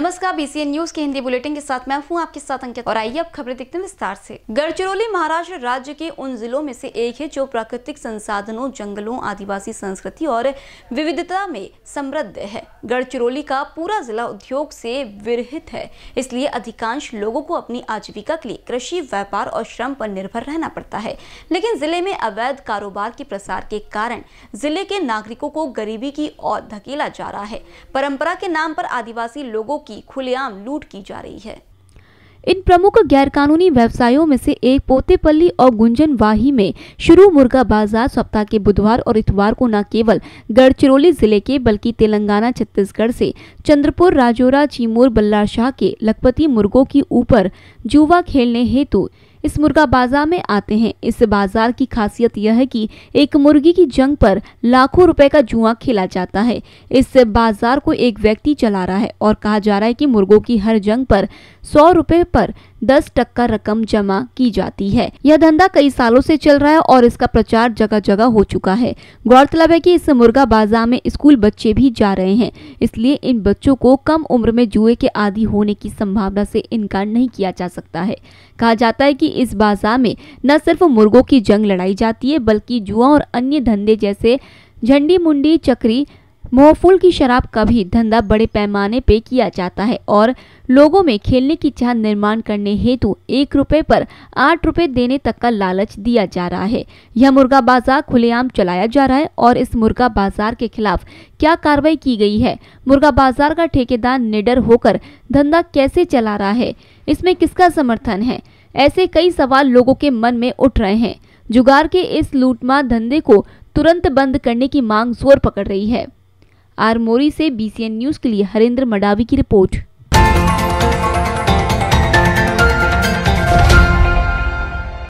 नमस्कार BCN news के Hindi bulletin के साथ मैं हूँ आपके साथ अंकित और आइए अब खबरें देखते हैं विस्तार से गढ़चिरौली महाराष्ट्र राज्य के उन जिलों में से एक है जो प्राकृतिक संसाधनों जंगलों आदिवासी संस्कृति और विविधता में समृद्ध है गढ़चिरौली का पूरा जिला उद्योग से विरहित है इसलिए अधिकांश लोगों को अपनी आजीविका के लिए कृषि व्यापार और श्रम पर निर्भर रहना पड़ता है लेकिन जिले में अवैध कारोबार के प्रसार के कारण जिले के नागरिकों को गरीबी की ओर धकेला जा रहा है परंपरा के नाम पर आदिवासी लोगों की खुलेआम लूट की जा रही है इन प्रमुख गैरकानूनी व्यवसायों में से एक पोतेपल्ली और गुंजनवाही में शुरू मुर्गा बाजार सप्ताह के बुधवार और इतवार को न केवल गढ़चिरौली जिले के बल्कि तेलंगाना छत्तीसगढ़ से चंद्रपुर राजोरा चीमूर बल्लारशाह के लखपति मुर्गों की ऊपर जुवा खेलने हेतु इस मुर्गा बाजार में आते हैं इस बाजार की खासियत यह है कि एक मुर्गी की जंग पर लाखों रुपए का जुआ खेला जाता है इस बाजार को एक व्यक्ति चला रहा है और कहा जा रहा है कि मुर्गों की हर जंग पर सौ रुपए पर दस टक्का रकम जमा की जाती है यह धंधा कई सालों से चल रहा है और इसका प्रचार जगह जगह हो चुका है गौरतलब है कि इस मुर्गा बाजार में स्कूल बच्चे भी जा रहे हैं इसलिए इन बच्चों को कम उम्र में जुए के आदि होने की संभावना से इनकार नहीं किया जा सकता है कहा जाता है कि इस बाजार में न सिर्फ मुर्गों की जंग लड़ाई जाती है बल्कि जुआ और अन्य धंधे जैसे झंडी मुंडी चक्री मोहफुल की शराब का भी धंधा बड़े पैमाने पर किया जाता है और लोगों में खेलने की चाह निर्माण करने हेतु एक रुपए पर आठ रुपए देने तक का लालच दिया जा रहा है यह मुर्गा बाजार खुलेआम चलाया जा रहा है और इस मुर्गा बाजार के खिलाफ क्या कार्रवाई की गई है मुर्गा बाजार का ठेकेदार निडर होकर धंधा कैसे चला रहा है इसमें किसका समर्थन है ऐसे कई सवाल लोगों के मन में उठ रहे हैं जुगाड़ के इस लूटमार धंधे को तुरंत बंद करने की मांग जोर पकड़ रही है आरमोरी से बीसीएन न्यूज़ के लिए हरेंद्र मडावी की रिपोर्ट